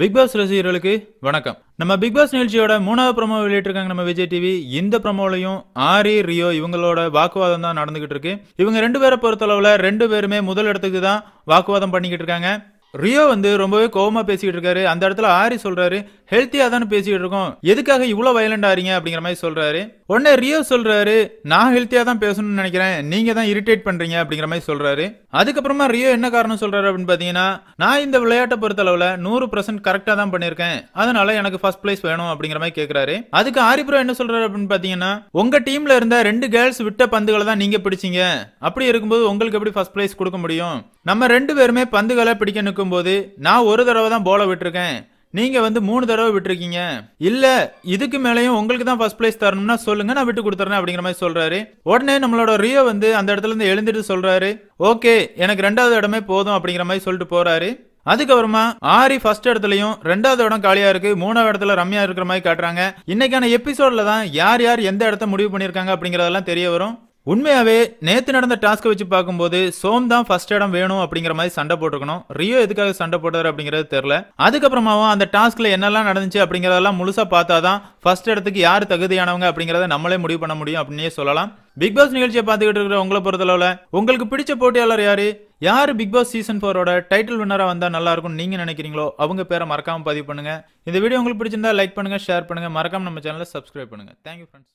big pass ரசிகர்களுக்கு வணக்கம் நம்ம பிக் பாஸ் நிகழ்ச்சியோட மூணாவது ப்ரமோ வெளியிட்டிருக்காங்க நம்ம விஜய் டிவி இந்த ப்ரமோலையும் ஆரி ரியோ இவங்களோட வாக்குவாதம் தான் நடந்துகிட்டு இருக்கு இவங்க ரெண்டு பேரை பொறுத்தளவுல ரெண்டு பேருமே முதல் இடத்துக்கு தான் வாக்குவாதம் பண்ணிக்கிட்டு இருக்காங்க ரியோ வந்து ரொம்பவே கோபமா பேசிக்கிட்டு இருக்காரு அந்த இடத்துல ஆரி சொல்றாரு ஹெல்த்தியா தானே பேசிக்கிட்டு இருக்கோம் எதுக்காக இவ்வளவு வயலண்ட் ஆறீங்க அப்படிங்கிற மாதிரி சொல்றாரு உடனே ரியோ சொல்றாரு நான் ஹெல்த்தியா தான் பேசணும்னு நினைக்கிறேன் நீங்க தான் இரிட்டேட் பண்றீங்க அப்படிங்கிற மாதிரி சொல்றாரு அதுக்கப்புறமா ரியோ என்ன காரணம் சொல்றாரு அப்படின்னு பாத்தீங்கன்னா நான் இந்த விளையாட்டை பொறுத்த அளவுல நூறு பர்சன்ட் கரெக்டா தான் பண்ணிருக்கேன் அதனால எனக்கு ஃபர்ஸ்ட் பிளேஸ் வேணும் அப்படிங்கிற மாதிரி கேக்குறாரு அதுக்கு ஆரி ப்ரோ என்ன சொல்றாரு அப்படின்னு பாத்தீங்கன்னா உங்க டீம்ல இருந்த ரெண்டு கேர்ள்ஸ் விட்ட பந்துகளை தான் நீங்க பிடிச்சிங்க அப்படி இருக்கும்போது உங்களுக்கு எப்படி ஃபர்ஸ்ட் பிளேஸ் கொடுக்க முடியும் நம்ம ரெண்டு பேருமே பந்துகளை பிடிக்க பார்க்கும்போது நான் ஒரு தடவை தான் போல விட்டுருக்கேன் நீங்க வந்து மூணு தடவை விட்டுருக்கீங்க இல்ல இதுக்கு மேலேயும் உங்களுக்கு தான் ஃபர்ஸ்ட் பிளேஸ் தரணும்னா சொல்லுங்க நான் விட்டு கொடுத்துறேன் அப்படிங்கிற மாதிரி சொல்றாரு உடனே நம்மளோட ரியோ வந்து அந்த இடத்துல இருந்து எழுந்துட்டு சொல்றாரு ஓகே எனக்கு ரெண்டாவது இடமே போதும் அப்படிங்கிற மாதிரி சொல்லிட்டு போறாரு அதுக்கப்புறமா ஆரி ஃபர்ஸ்ட் இடத்துலயும் ரெண்டாவது இடம் காலியா இருக்கு மூணாவது இடத்துல ரம்யா இருக்கிற மாதிரி காட்டுறாங்க இன்னைக்கான எபிசோட்ல தான் யார் யார் எந்த இடத்த முடிவு பண்ணிருக்காங்க அப்படிங்கறதெல்லாம் தெரிய வரும் உண்மையாவே நேத்து நடந்த டாஸ்க்கை வச்சு பார்க்கும்போது சோம் தான் ஃபர்ஸ்ட் இடம் வேணும் அப்படிங்கிற மாதிரி சண்டை போட்டிருக்கணும் ரியோ எதுக்காக சண்டை போட்டார் அப்படிங்கிறது தெரில அதுக்கப்புறமாவும் அந்த டாஸ்க்கில் என்னெல்லாம் நடந்துச்சு அப்படிங்கிறதெல்லாம் முழுசாக பார்த்தா தான் ஃபர்ஸ்ட் இடத்துக்கு யார் தகுதியானவங்க அப்படிங்கிறத நம்மளே முடிவு பண்ண முடியும் அப்படின்னே சொல்லலாம் பிக் பாஸ் நிகழ்ச்சியை பார்த்துக்கிட்டு இருக்கிற உங்களை பொறுத்தளவில் உங்களுக்கு பிடிச்ச போட்டியாளர் யார் யார் பிக் பாஸ் சீசன் ஃபோரோட டைட்டில் வின்னராக வந்தால் நல்லா நீங்கள் நினைக்கிறீங்களோ அவங்க பேரை மறக்காமல் பதிவு பண்ணுங்கள் இந்த வீடியோ உங்களுக்கு பிடிச்சிருந்தா லைக் பண்ணுங்கள் ஷேர் பண்ணுங்கள் மறக்காமல் நம்ம சேனலை சப்ஸ்கிரைப் பண்ணுங்கள் தேங்க்யூ ஃப்ரெண்ட்ஸ்